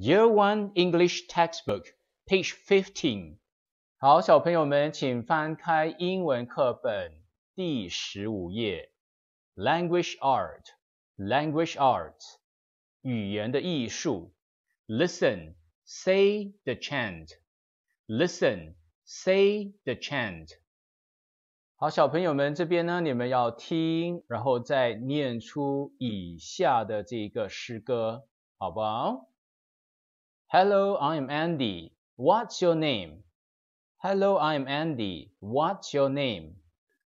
Year One English Textbook, Page Fifteen。好，小朋友们，请翻开英文课本第十五页。Language Art, Language Art，语言的艺术。Listen, say the chant. Listen, say the chant。好，小朋友们这边呢，你们要听，然后再念出以下的这个诗歌，好不好？Hello, I'm Andy. What's your name? Hello, I'm Andy. What's your name?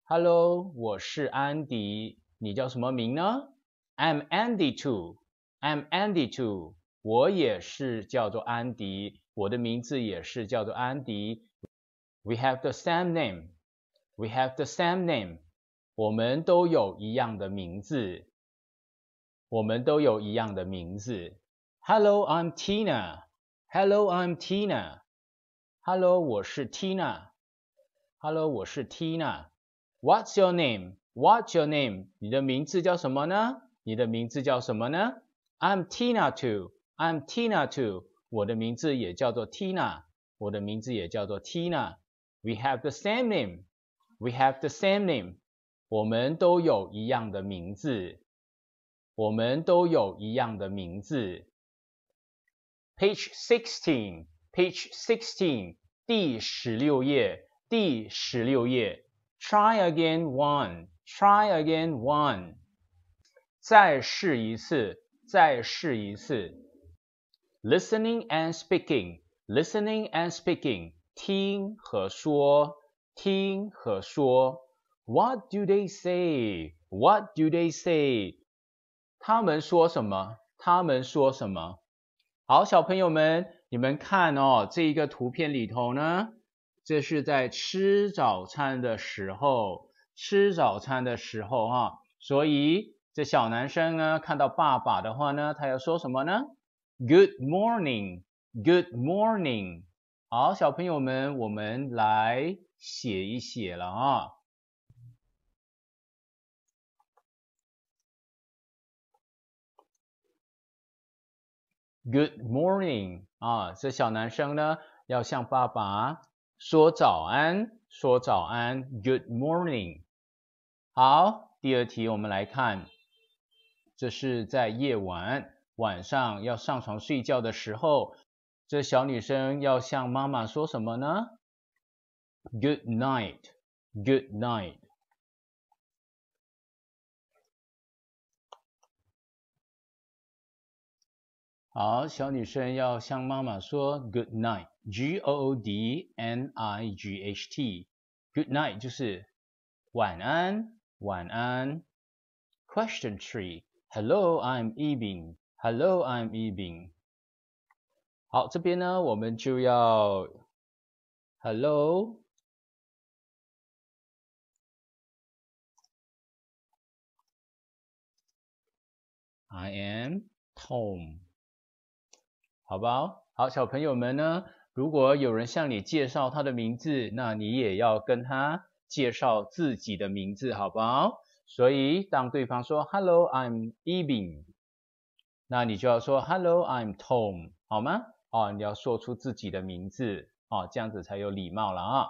Hello，我是安迪，你叫什么名呢？I'm Andy too. I'm Andy too. 我也是叫做安迪，我的名字也是叫做安迪。We have the same name. We have the same name. 我们都有一样的名字。我们都有一样的名字。Hello, I'm Tina. Hello, I'm Tina. Hello, Hello, 我是 Tina. 我是 Tina. What's your name? What's your name? 你的名字叫什么呢？你的名字叫什么呢？I'm Tina too. I'm Tina too. 我的名字也叫做 Tina。我的名字也叫做 Tina。We have the same name. We have the same name. 我们都有一样的名字。我们都有一样的名字。page sixteen, page sixteen, Try again one, try again one. Listening and speaking, listening and speaking. What do they say? What do they say? 他们说什么？他们说什么？好，小朋友们，你们看哦，这一个图片里头呢，这是在吃早餐的时候，吃早餐的时候哈，所以这小男生呢，看到爸爸的话呢，他要说什么呢？Good morning，Good morning。好，小朋友们，我们来写一写了啊。Good morning，啊，这小男生呢要向爸爸说早安，说早安，Good morning。好，第二题我们来看，这是在夜晚，晚上要上床睡觉的时候，这小女生要向妈妈说什么呢？Good night，Good night。好，小女生要向妈妈说 good night，G O O D N I G H T，good night 就是晚安晚安 question i three，Hello，I'm i am Ebing。好，这边呢，我们就要 Hello。I am Tom. 好不好？好，小朋友们呢？如果有人向你介绍他的名字，那你也要跟他介绍自己的名字，好不好？所以当对方说 Hello, I'm Eben，那你就要说 Hello, I'm Tom，好吗？哦，你要说出自己的名字，哦，这样子才有礼貌了啊。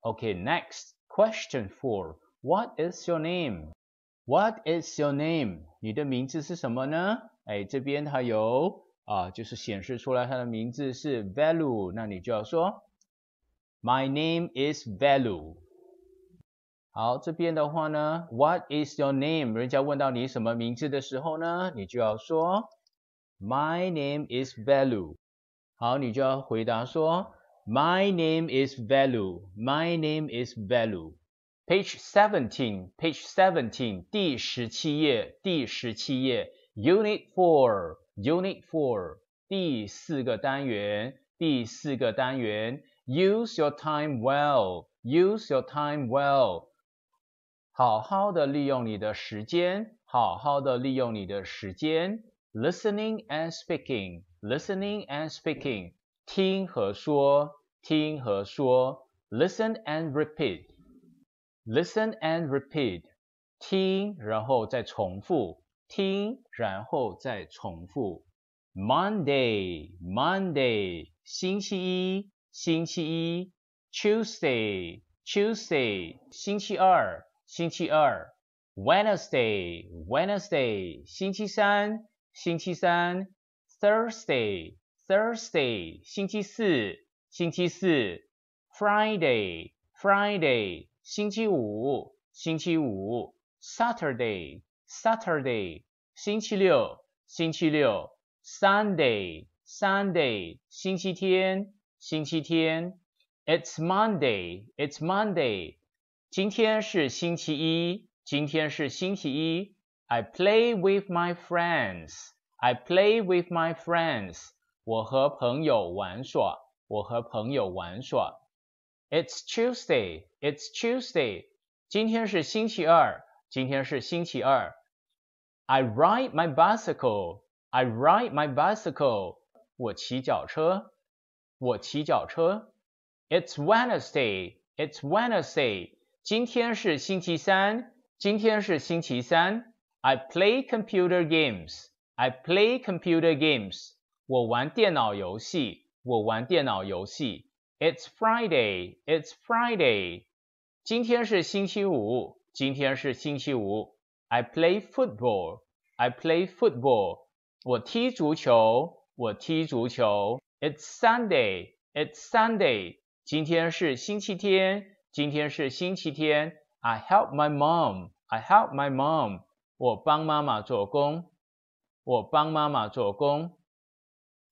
OK，next question four，What is your name？What is your name？你的名字是什么呢？哎，这边它有。啊，就是显示出来它的名字是 value，那你就要说 My name is value。好，这边的话呢，What is your name？人家问到你什么名字的时候呢，你就要说 My name is value。好，你就要回答说 My name is value。My name is value。Page seventeen, page seventeen，第十七页，第十七页，Unit four。Unit Four 第四个单元，第四个单元。Use your time well. Use your time well. 好好的利用你的时间，好好的利用你的时间。Listening and speaking. Listening and speaking. 听和说，听和说。Listen and repeat. Listen and repeat. 听，然后再重复。听，然后再重复。Monday，Monday，星期一，星期一。Tuesday，Tuesday，星期二，星期二。Wednesday，Wednesday，星期三，星期三。Thursday，Thursday，星期四，星期四。Friday，Friday，星期五，星期五。Saturday。Saturday 星期六，星期六。Sunday, Sunday Sunday Monday It's Monday 今天是星期一今天是星期一 play with my friends I play with my friends 我和朋友玩耍我和朋友玩耍 Tuesday It's Tuesday 今天是星期二今天是星期二 I ride my bicycle. I ride my bicycle. 我骑脚车。我骑脚车。It's Wednesday. It's Wednesday. 今天是星期三。今天是星期三。I play computer games. I play computer games. 我玩电脑游戏。我玩电脑游戏。It's Friday. It's Friday. 今天是星期五。今天是星期五。I play football. I play football. 我踢足球。我踢足球。It's Sunday. It's Sunday. 今天是星期天。今天是星期天。I help my mom. I help my mom. 我帮妈妈做工。我帮妈妈做工。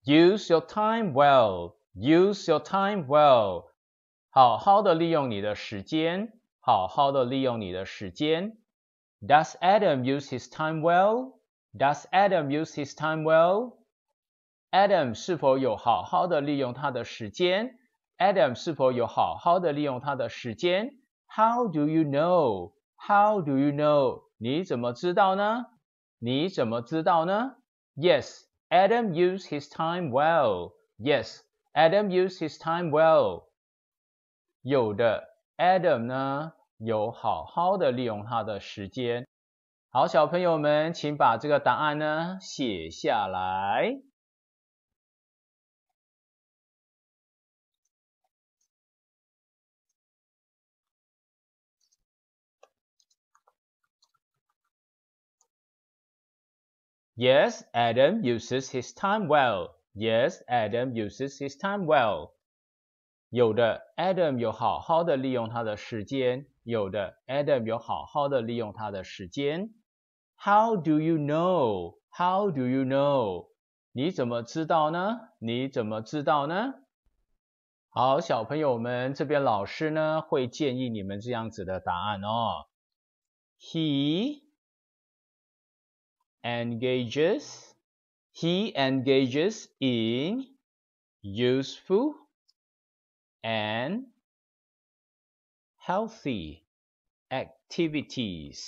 Use your time well. Use your time well. 好好的利用你的时间。好好的利用你的时间。does Adam use his time well? Does Adam use his time well? Adam 是否有好好的利用他的时间？Adam 是否有好好的利用他的时间？How do you know? How do you know? 你怎么知道呢？你怎么知道呢？Yes, Adam use his time well. Yes, Adam use his time well. 有的 Adam 呢有好好的利用他的时间。好，小朋友们，请把这个答案呢写下来。Yes, Adam uses his time well. Yes, Adam uses his time well. 有的，Adam 有好好的利用他的时间。有的 Adam 有好好的利用他的时间。How do you know? How do you know? 你怎么知道呢？你怎么知道呢？好，小朋友们，这边老师呢会建议你们这样子的答案哦。He engages. He engages in useful and healthy activities。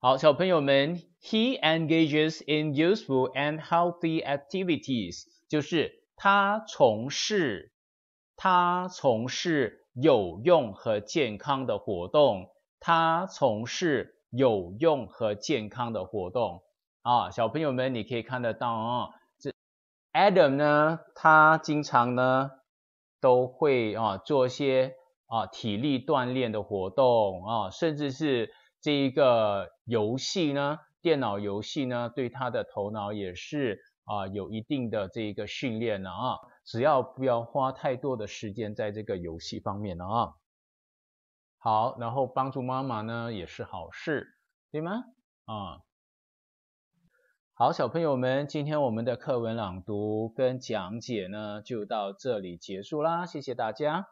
好，小朋友们，He engages in useful and healthy activities，就是他从事他从事有用和健康的活动，他从事有用和健康的活动啊，小朋友们你可以看得到哦，这 Adam 呢，他经常呢。都会啊做一些啊体力锻炼的活动啊，甚至是这一个游戏呢，电脑游戏呢，对他的头脑也是啊有一定的这一个训练的啊，只要不要花太多的时间在这个游戏方面了啊。好，然后帮助妈妈呢也是好事，对吗？啊。好，小朋友们，今天我们的课文朗读跟讲解呢，就到这里结束啦，谢谢大家。